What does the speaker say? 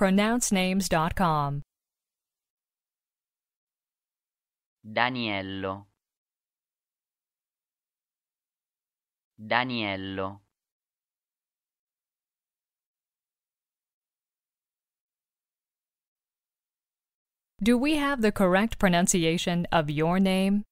pronouncenames.com. Daniello Daniello Do we have the correct pronunciation of your name?